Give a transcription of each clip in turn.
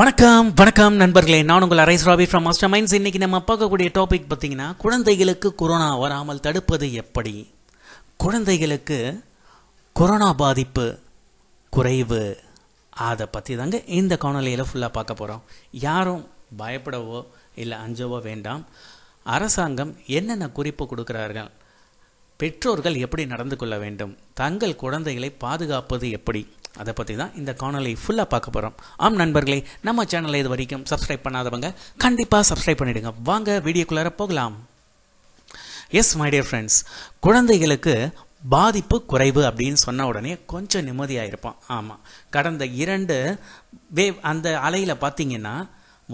வணக்கம் வணக்கம் நண்பர்களே நான் உங்கள் அரைஸ் ராபி ஃப்ரம் மாஸ்டர் மைண்ட்ஸ் இன்னைக்கு நம்ம பார்க்கக்கூடிய டாபிக் பார்த்தீங்கன்னா குழந்தைகளுக்கு கொரோனா வராமல் தடுப்பது எப்படி குழந்தைகளுக்கு கொரோனா பாதிப்பு குறைவு அதை பற்றி தாங்க இந்த காணொலியில் ஃபுல்லாக பார்க்க போகிறோம் யாரும் பயப்படவோ இல்லை அஞ்சவோ வேண்டாம் அரசாங்கம் என்னென்ன குறிப்பு கொடுக்குறார்கள் பெற்றோர்கள் எப்படி நடந்து கொள்ள வேண்டும் தங்கள் குழந்தைகளை பாதுகாப்பது எப்படி அதை பற்றி தான் இந்த காணொலி ஃபுல்லாக பார்க்க போகிறோம் ஆம் நண்பர்களே நம்ம சேனலை இது வரைக்கும் சப்ஸ்கிரைப் பண்ணாதவங்க கண்டிப்பாக சப்ஸ்கிரைப் பண்ணிவிடுங்க வாங்க வீடியோக்குள்ளார போகலாம் எஸ் மை டியர் ஃப்ரெண்ட்ஸ் குழந்தைகளுக்கு பாதிப்பு குறைவு அப்படின்னு சொன்ன உடனே கொஞ்சம் நிம்மதியாக இருப்போம் ஆமாம் கடந்த இரண்டு வேவ் அந்த அலையில் பார்த்தீங்கன்னா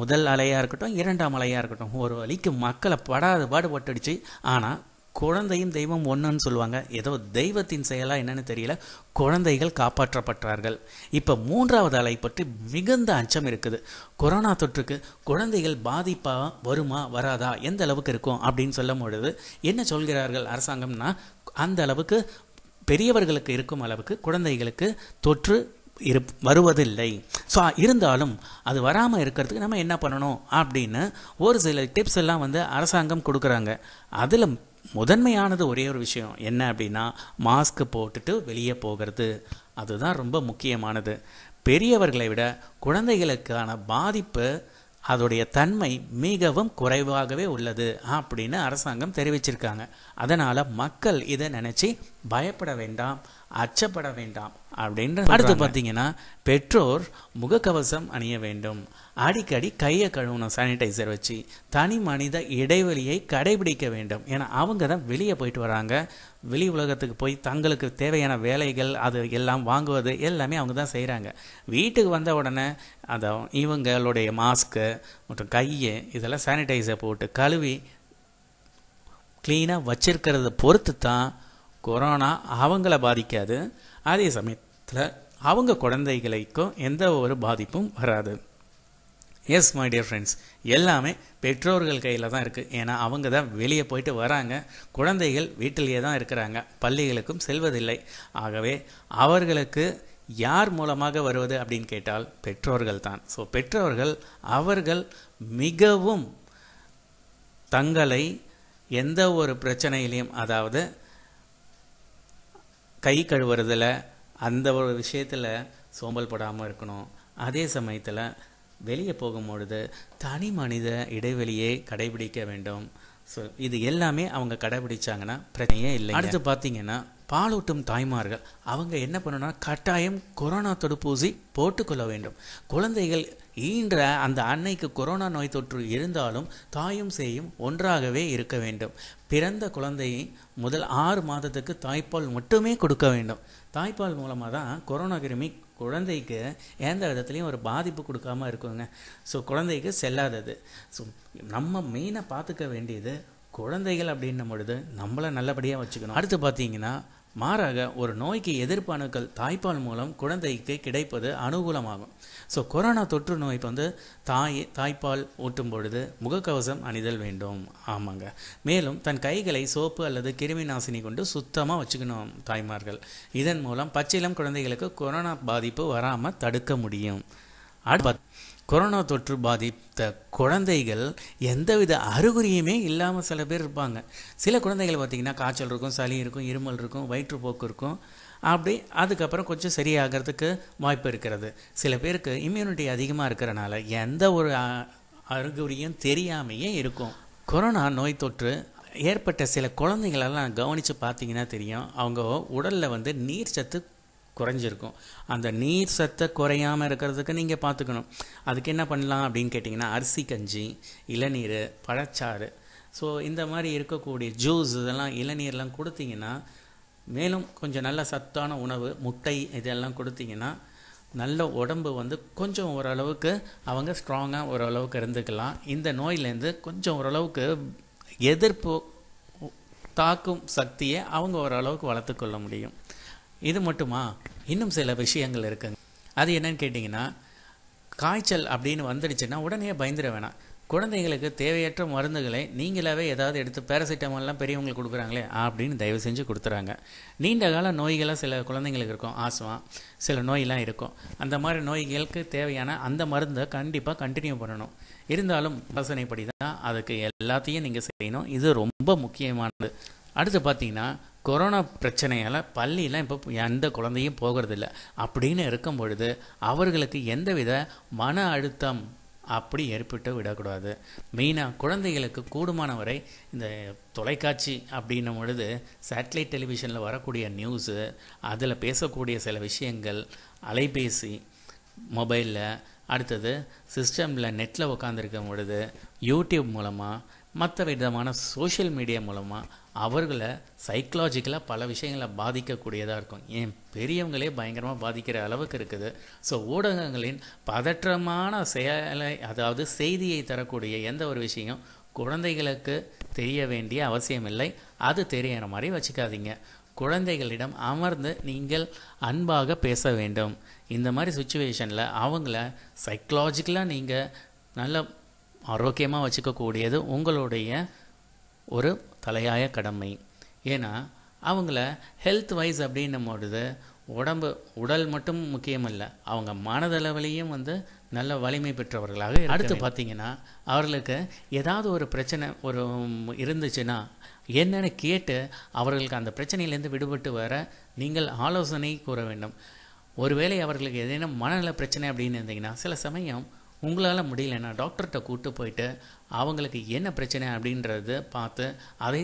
முதல் அலையாக இருக்கட்டும் இரண்டாம் அலையாக இருக்கட்டும் ஒரு வழிக்கு மக்களை படாத பாடுபட்டுடுச்சு ஆனால் குழந்தையும் தெய்வம் ஒன்றுன்னு சொல்லுவாங்க ஏதோ தெய்வத்தின் செயலா என்னென்னு தெரியல குழந்தைகள் காப்பாற்றப்பட்டார்கள் இப்போ மூன்றாவது அலை பற்றி மிகுந்த அச்சம் இருக்குது கொரோனா தொற்றுக்கு குழந்தைகள் பாதிப்பாக வருமா வராதா எந்த அளவுக்கு இருக்கும் அப்படின்னு சொல்லும் பொழுது என்ன சொல்கிறார்கள் அரசாங்கம்னா அந்த அளவுக்கு பெரியவர்களுக்கு இருக்கும் அளவுக்கு குழந்தைகளுக்கு தொற்று இரு வருவதில்லை ஸோ இருந்தாலும் அது வராமல் இருக்கிறதுக்கு நம்ம என்ன பண்ணணும் அப்படின்னு ஒரு சில டிப்ஸ் எல்லாம் வந்து அரசாங்கம் கொடுக்குறாங்க அதில் முதன்மையானது ஒரே ஒரு விஷயம் என்ன அப்படின்னா மாஸ்க் போட்டுட்டு வெளியே போகிறது அதுதான் ரொம்ப முக்கியமானது பெரியவர்களை விட குழந்தைகளுக்கான பாதிப்பு அதோடைய தன்மை மிகவும் குறைவாகவே உள்ளது அப்படின்னு அரசாங்கம் தெரிவிச்சிருக்காங்க அதனால் மக்கள் இதை நினச்சி பயப்பட வேண்டாம் அச்சப்பட வேண்டாம் அப்படின்ற அடுத்து பார்த்தீங்கன்னா பெற்றோர் முகக்கவசம் அணிய வேண்டும் அடிக்கடி கையை கழுவணும் சானிடைசர் வச்சு தனி மனித இடைவெளியை கடைபிடிக்க வேண்டும் ஏன்னா அவங்க தான் வெளியே போயிட்டு வராங்க வெளி உலகத்துக்கு போய் தங்களுக்கு தேவையான வேலைகள் அது எல்லாம் வாங்குவது எல்லாமே அவங்க தான் செய்கிறாங்க வீட்டுக்கு வந்த உடனே அதை இவங்களுடைய மாஸ்க்கு மற்றும் கையை இதெல்லாம் சானிடைசர் போட்டு கழுவி க்ளீனாக வச்சிருக்கிறத பொறுத்து தான் கொரோனா அவங்கள பாதிக்காது அதே சமயத்தில் அவங்க குழந்தைகளுக்கும் எந்த ஒரு பாதிப்பும் வராது எஸ் மை டியர் ஃப்ரெண்ட்ஸ் எல்லாமே பெற்றோர்கள் கையில் தான் இருக்குது ஏன்னா அவங்க தான் வெளியே போயிட்டு வராங்க குழந்தைகள் வீட்டிலேயே தான் இருக்கிறாங்க பள்ளிகளுக்கும் செல்வதில்லை ஆகவே அவர்களுக்கு யார் மூலமாக வருவது அப்படின்னு கேட்டால் பெற்றோர்கள் தான் ஸோ பெற்றோர்கள் அவர்கள் மிகவும் தங்களை எந்த ஒரு பிரச்சனையிலையும் அதாவது கை கழுவுறதில் அந்த ஒரு விஷயத்தில் சோம்பல் படாமல் இருக்கணும் அதே சமயத்தில் வெளியே போகும்பொழுது தனி மனித இடைவெளியை கடைபிடிக்க வேண்டும் ஸோ இது எல்லாமே அவங்க கடைபிடிச்சாங்கன்னா பிரச்சனையே இல்லை அடுத்து பார்த்தீங்கன்னா பாலூட்டும் தாய்மார்கள் அவங்க என்ன பண்ணணும்னா கட்டாயம் கொரோனா தடுப்பூசி போட்டுக்கொள்ள வேண்டும் குழந்தைகள் ஈன்ற அந்த அன்னைக்கு கொரோனா நோய் தொற்று இருந்தாலும் தாயும் செய்யும் ஒன்றாகவே இருக்க வேண்டும் பிறந்த குழந்தையை முதல் ஆறு மாதத்துக்கு தாய்ப்பால் மட்டுமே கொடுக்க வேண்டும் தாய்ப்பால் மூலமாக தான் கொரோனா கிருமி குழந்தைக்கு எந்த விதத்துலேயும் ஒரு பாதிப்பு கொடுக்காமல் இருக்குங்க ஸோ குழந்தைக்கு செல்லாதது ஸோ நம்ம மெயினாக பார்த்துக்க வேண்டியது குழந்தைகள் அப்படின்னும் பொழுது நம்மளை நல்லபடியாக வச்சுக்கணும் அடுத்து பார்த்தீங்கன்னா மாறாக ஒரு நோய்க்கு அணுக்கள் தாய்ப்பால் மூலம் குழந்தைக்கு கிடைப்பது அனுகூலமாகும் ஸோ கொரோனா தொற்று நோய் வந்து தாய் தாய்ப்பால் ஊட்டும் பொழுது முகக்கவசம் அணிதல் வேண்டும் ஆமாங்க மேலும் தன் கைகளை சோப்பு அல்லது கிருமி நாசினி கொண்டு சுத்தமாக வச்சுக்கணும் தாய்மார்கள் இதன் மூலம் பச்சிலம் குழந்தைகளுக்கு கொரோனா பாதிப்பு வராமல் தடுக்க முடியும் அடுத்து கொரோனா தொற்று பாதித்த குழந்தைகள் எந்தவித அறிகுறியுமே இல்லாமல் சில பேர் இருப்பாங்க சில குழந்தைகள் பார்த்திங்கன்னா காய்ச்சல் இருக்கும் சளி இருக்கும் இருமல் இருக்கும் வயிற்றுப்போக்கு இருக்கும் அப்படி அதுக்கப்புறம் கொஞ்சம் சரியாகிறதுக்கு வாய்ப்பு இருக்கிறது சில பேருக்கு இம்யூனிட்டி அதிகமாக இருக்கிறனால எந்த ஒரு அறிகுறியும் தெரியாமையே இருக்கும் கொரோனா நோய் தொற்று ஏற்பட்ட சில குழந்தைங்களெல்லாம் கவனித்து பார்த்தீங்கன்னா தெரியும் அவங்க உடலில் வந்து நீர் சத்து குறைஞ்சிருக்கும் அந்த நீர் சத்தை குறையாமல் இருக்கிறதுக்கு நீங்கள் பார்த்துக்கணும் அதுக்கு என்ன பண்ணலாம் அப்படின்னு கேட்டிங்கன்னா அரிசி கஞ்சி இளநீர் பழச்சாறு ஸோ இந்த மாதிரி இருக்கக்கூடிய ஜூஸ் இதெல்லாம் இளநீர்லாம் கொடுத்தீங்கன்னா மேலும் கொஞ்சம் நல்ல சத்தான உணவு முட்டை இதெல்லாம் கொடுத்தீங்கன்னா நல்ல உடம்பு வந்து கொஞ்சம் ஓரளவுக்கு அவங்க ஸ்ட்ராங்காக ஓரளவுக்கு இருந்துக்கலாம் இந்த நோயிலேருந்து கொஞ்சம் ஓரளவுக்கு எதிர்ப்பு தாக்கும் சக்தியை அவங்க ஓரளவுக்கு வளர்த்துக்கொள்ள முடியும் இது மட்டுமா இன்னும் சில விஷயங்கள் இருக்குங்க அது என்னன்னு கேட்டிங்கன்னா காய்ச்சல் அப்படின்னு வந்துடுச்சுன்னா உடனே பயந்துட வேணாம் குழந்தைங்களுக்கு தேவையற்ற மருந்துகளை நீங்களாவே ஏதாவது எடுத்து பேராசிட்டமால்லாம் பெரியவங்களுக்கு கொடுக்குறாங்களே அப்படின்னு தயவு செஞ்சு கொடுத்துறாங்க நீண்ட கால நோய்களாக சில குழந்தைங்களுக்கு இருக்கும் ஆசுவா சில நோயெலாம் இருக்கும் அந்த மாதிரி நோய்களுக்கு தேவையான அந்த மருந்தை கண்டிப்பாக கண்டினியூ பண்ணணும் இருந்தாலும் ஆலோசனைப்படி தான் அதுக்கு எல்லாத்தையும் நீங்கள் செய்யணும் இது ரொம்ப முக்கியமானது அடுத்து பார்த்தீங்கன்னா கொரோனா பிரச்சனையால் பள்ளியெலாம் இப்போ எந்த குழந்தையும் போகிறதில்ல அப்படின்னு இருக்கும் பொழுது அவர்களுக்கு எந்தவித மன அழுத்தம் அப்படி ஏற்பட்டு விடக்கூடாது மெயினாக குழந்தைகளுக்கு கூடுமான வரை இந்த தொலைக்காட்சி அப்படின்னும் பொழுது சேட்டலைட் டெலிவிஷனில் வரக்கூடிய நியூஸு அதில் பேசக்கூடிய சில விஷயங்கள் அலைபேசி மொபைலில் அடுத்தது சிஸ்டமில் நெட்டில் உட்காந்துருக்கும் பொழுது யூடியூப் மூலமாக மற்ற விதமான சோஷியல் மீடியா மூலமாக அவர்களை சைக்கலாஜிக்கலாக பல விஷயங்களை பாதிக்கக்கூடியதாக இருக்கும் ஏன் பெரியவங்களே பயங்கரமாக பாதிக்கிற அளவுக்கு இருக்குது ஸோ ஊடகங்களின் பதற்றமான செயலை அதாவது செய்தியை தரக்கூடிய எந்த ஒரு விஷயம் குழந்தைகளுக்கு தெரிய வேண்டிய அவசியமில்லை அது தெரியிற மாதிரி வச்சுக்காதீங்க குழந்தைகளிடம் அமர்ந்து நீங்கள் அன்பாக பேச வேண்டும் இந்த மாதிரி சுச்சுவேஷனில் அவங்கள சைக்கலாஜிக்கலாக நீங்கள் நல்ல ஆரோக்கியமாக வச்சுக்கக்கூடியது உங்களுடைய ஒரு தலையாய கடமை ஏன்னா அவங்கள ஹெல்த் வைஸ் அப்படின்னும் பொழுது உடம்பு உடல் மட்டும் முக்கியமல்ல அவங்க மனதளவிலையும் வந்து நல்ல வலிமை பெற்றவர்களாக அடுத்து பார்த்திங்கன்னா அவர்களுக்கு ஏதாவது ஒரு பிரச்சனை ஒரு இருந்துச்சுன்னா என்னென்னு கேட்டு அவர்களுக்கு அந்த பிரச்சனையிலேருந்து விடுபட்டு வர நீங்கள் ஆலோசனை கூற வேண்டும் ஒருவேளை அவர்களுக்கு ஏதேனும் மனநல பிரச்சனை அப்படின்னு இருந்தீங்கன்னா சில சமயம் உங்களால் முடியலன்னா டாக்டர்கிட்ட கூப்பிட்டு போயிட்டு அவங்களுக்கு என்ன பிரச்சனை அப்படின்றத பார்த்து அதை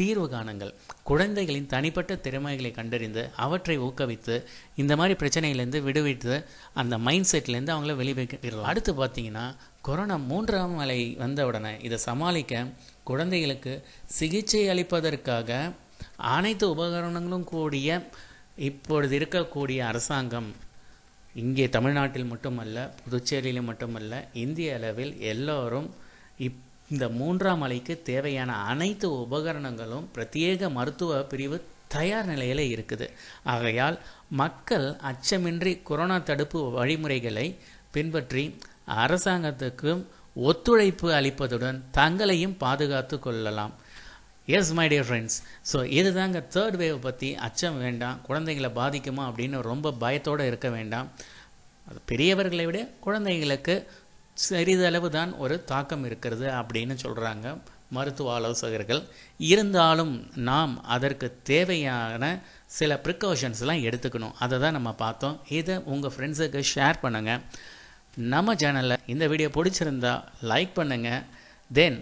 தீர்வு காணுங்கள் குழந்தைகளின் தனிப்பட்ட திறமைகளை கண்டறிந்து அவற்றை ஊக்குவித்து இந்த மாதிரி பிரச்சனையிலேருந்து விடுவித்து அந்த மைண்ட் செட்லேருந்து அவங்கள வெளிவீர்கள் அடுத்து பார்த்தீங்கன்னா கொரோனா மூன்றாம் அலை வந்த உடனே இதை சமாளிக்க குழந்தைகளுக்கு சிகிச்சை அளிப்பதற்காக அனைத்து உபகரணங்களும் கூடிய இப்பொழுது இருக்கக்கூடிய அரசாங்கம் இங்கே தமிழ்நாட்டில் மட்டுமல்ல புதுச்சேரியில் மட்டுமல்ல இந்திய அளவில் எல்லோரும் இப் இந்த மூன்றாம் அலைக்கு தேவையான அனைத்து உபகரணங்களும் பிரத்யேக மருத்துவ பிரிவு தயார் நிலையில் இருக்குது ஆகையால் மக்கள் அச்சமின்றி கொரோனா தடுப்பு வழிமுறைகளை பின்பற்றி அரசாங்கத்துக்கும் ஒத்துழைப்பு அளிப்பதுடன் தங்களையும் பாதுகாத்து கொள்ளலாம் yes my dear friends so இதுதாங்க தேர்ட் வேவ் பற்றி அச்சம் வேண்டாம் குழந்தைங்களை பாதிக்குமா அப்படின்னு ரொம்ப பயத்தோடு இருக்க வேண்டாம் அது பெரியவர்களை விட குழந்தைங்களுக்கு சிறிதளவு தான் ஒரு தாக்கம் இருக்கிறது அப்படின்னு சொல்கிறாங்க மருத்துவ ஆலோசகர்கள் இருந்தாலும் நாம் அதற்கு தேவையான சில ப்ரிகாஷன்ஸ்லாம் எடுத்துக்கணும் அதை தான் நம்ம பார்த்தோம் இதை உங்கள் ஃப்ரெண்ட்ஸுக்கு ஷேர் பண்ணுங்கள் நம்ம சேனலில் இந்த வீடியோ பிடிச்சிருந்தா லைக் பண்ணுங்கள் தென்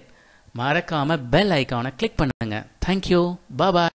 மறக்காம பெல் ஐக்கானை கிளிக் பண்ணுங்க தேங்க்யூ பாபாய்